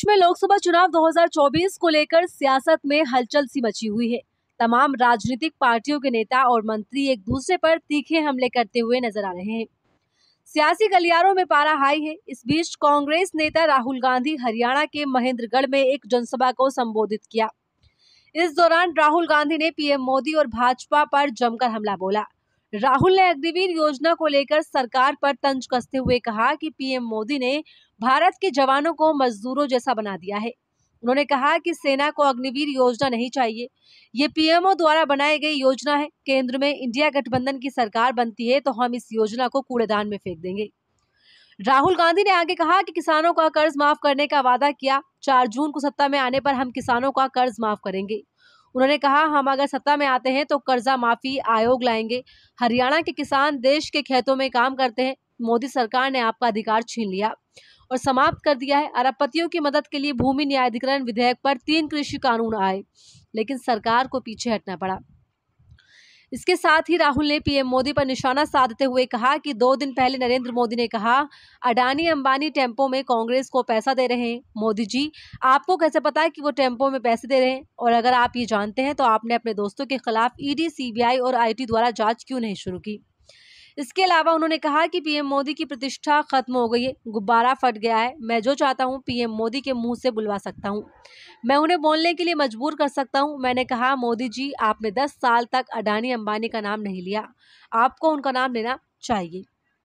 प्रदेश में लोकसभा चुनाव 2024 को लेकर सियासत में हलचल सी मची हुई है तमाम राजनीतिक पार्टियों के नेता और मंत्री एक दूसरे पर तीखे हमले करते हुए नजर आ रहे हैं सियासी गलियारों में पारा हाई है इस बीच कांग्रेस नेता राहुल गांधी हरियाणा के महेंद्रगढ़ में एक जनसभा को संबोधित किया इस दौरान राहुल गांधी ने पीएम मोदी और भाजपा पर जमकर हमला बोला राहुल ने अग्निवीर योजना को लेकर सरकार पर तंज कसते हुए कहा कि पीएम मोदी ने भारत के जवानों को मजदूरों जैसा बना दिया है उन्होंने कहा कि सेना को अग्निवीर योजना नहीं चाहिए ये पीएमओ द्वारा बनाई गई योजना है केंद्र में इंडिया गठबंधन की सरकार बनती है तो हम इस योजना को कूड़ेदान में फेंक देंगे राहुल गांधी ने आगे कहा कि किसानों का कर्ज माफ करने का वादा किया चार जून को सत्ता में आने पर हम किसानों का कर्ज माफ करेंगे उन्होंने कहा हम अगर सत्ता में आते हैं तो कर्जा माफी आयोग लाएंगे हरियाणा के किसान देश के खेतों में काम करते हैं मोदी सरकार ने आपका अधिकार छीन लिया और समाप्त कर दिया है अरबपतियों की मदद के लिए भूमि न्यायाधिकरण विधेयक पर तीन कृषि कानून आए लेकिन सरकार को पीछे हटना पड़ा इसके साथ ही राहुल ने पीएम मोदी पर निशाना साधते हुए कहा कि दो दिन पहले नरेंद्र मोदी ने कहा अडानी अंबानी टेम्पो में कांग्रेस को पैसा दे रहे हैं मोदी जी आपको कैसे पता है कि वो टेम्पो में पैसे दे रहे हैं और अगर आप ये जानते हैं तो आपने अपने दोस्तों के खिलाफ ईडी सीबीआई और आईटी द्वारा जांच क्यों नहीं शुरू की इसके अलावा उन्होंने कहा कि पीएम मोदी की प्रतिष्ठा खत्म हो गई है गुब्बारा फट गया है मैं जो चाहता हूँ पीएम मोदी के मुंह से बुलवा सकता हूँ मैं उन्हें बोलने के लिए मजबूर कर सकता हूँ मैंने कहा मोदी जी आपने दस साल तक अडानी अंबानी का नाम नहीं लिया आपको उनका नाम लेना चाहिए